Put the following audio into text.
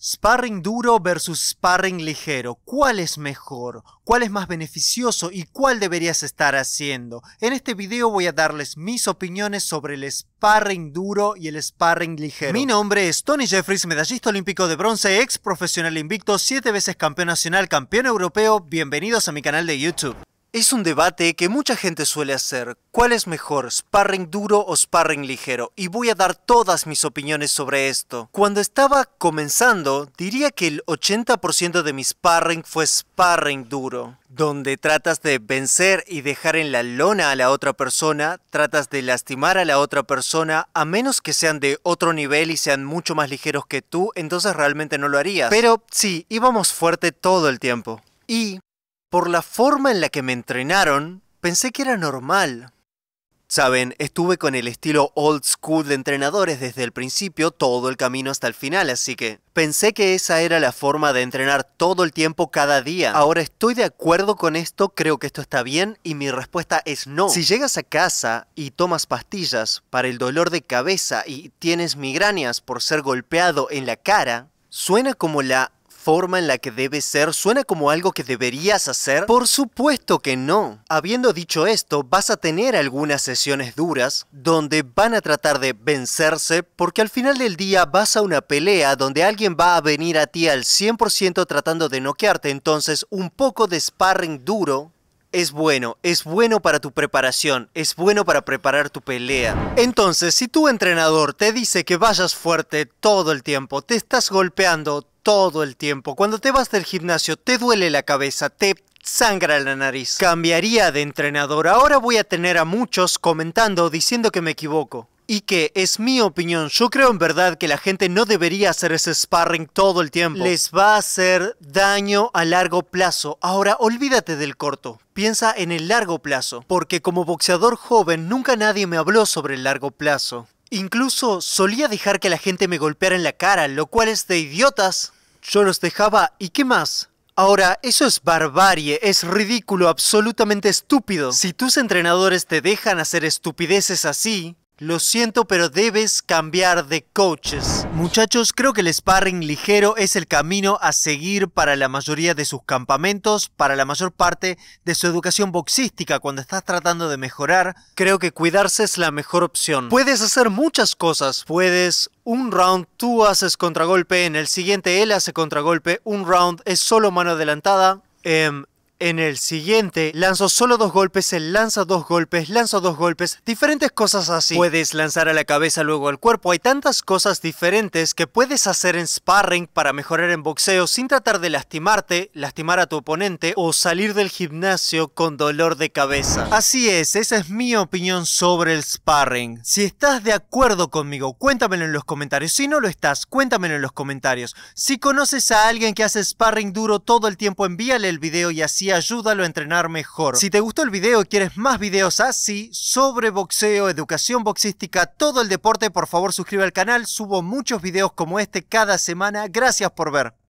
Sparring duro versus sparring ligero. ¿Cuál es mejor? ¿Cuál es más beneficioso? ¿Y cuál deberías estar haciendo? En este video voy a darles mis opiniones sobre el sparring duro y el sparring ligero. Mi nombre es Tony Jeffries, medallista olímpico de bronce, ex profesional invicto, siete veces campeón nacional, campeón europeo. Bienvenidos a mi canal de YouTube. Es un debate que mucha gente suele hacer. ¿Cuál es mejor, sparring duro o sparring ligero? Y voy a dar todas mis opiniones sobre esto. Cuando estaba comenzando, diría que el 80% de mi sparring fue sparring duro, donde tratas de vencer y dejar en la lona a la otra persona, tratas de lastimar a la otra persona, a menos que sean de otro nivel y sean mucho más ligeros que tú, entonces realmente no lo harías. Pero sí, íbamos fuerte todo el tiempo. Y por la forma en la que me entrenaron, pensé que era normal. Saben, estuve con el estilo old school de entrenadores desde el principio, todo el camino hasta el final, así que pensé que esa era la forma de entrenar todo el tiempo cada día. Ahora estoy de acuerdo con esto, creo que esto está bien y mi respuesta es no. Si llegas a casa y tomas pastillas para el dolor de cabeza y tienes migrañas por ser golpeado en la cara, suena como la forma en la que debe ser suena como algo que deberías hacer? Por supuesto que no. Habiendo dicho esto, vas a tener algunas sesiones duras donde van a tratar de vencerse porque al final del día vas a una pelea donde alguien va a venir a ti al 100% tratando de noquearte, entonces un poco de sparring duro es bueno, es bueno para tu preparación, es bueno para preparar tu pelea. Entonces, si tu entrenador te dice que vayas fuerte todo el tiempo, te estás golpeando todo el tiempo, cuando te vas del gimnasio te duele la cabeza, te sangra la nariz. Cambiaría de entrenador, ahora voy a tener a muchos comentando diciendo que me equivoco y que es mi opinión. Yo creo en verdad que la gente no debería hacer ese sparring todo el tiempo. Les va a hacer daño a largo plazo. Ahora, olvídate del corto. Piensa en el largo plazo, porque como boxeador joven nunca nadie me habló sobre el largo plazo. Incluso solía dejar que la gente me golpeara en la cara, lo cual es de idiotas. Yo los dejaba y qué más. Ahora, eso es barbarie, es ridículo, absolutamente estúpido. Si tus entrenadores te dejan hacer estupideces así, lo siento, pero debes cambiar de coaches. Muchachos, creo que el sparring ligero es el camino a seguir para la mayoría de sus campamentos, para la mayor parte de su educación boxística cuando estás tratando de mejorar. Creo que cuidarse es la mejor opción. Puedes hacer muchas cosas. Puedes un round tú haces contragolpe, en el siguiente él hace contragolpe, un round es solo mano adelantada. Eh, en el siguiente, lanzo solo dos golpes, él lanza dos golpes, lanzo dos golpes, diferentes cosas así. Puedes lanzar a la cabeza, luego al cuerpo. Hay tantas cosas diferentes que puedes hacer en sparring para mejorar en boxeo sin tratar de lastimarte, lastimar a tu oponente o salir del gimnasio con dolor de cabeza. Así es, esa es mi opinión sobre el sparring. Si estás de acuerdo conmigo, cuéntamelo en los comentarios. Si no lo estás, cuéntamelo en los comentarios. Si conoces a alguien que hace sparring duro todo el tiempo, envíale el video y así ayúdalo a entrenar mejor. Si te gustó el video y quieres más videos así sobre boxeo, educación boxística, todo el deporte, por favor suscríbete al canal. Subo muchos videos como este cada semana. Gracias por ver.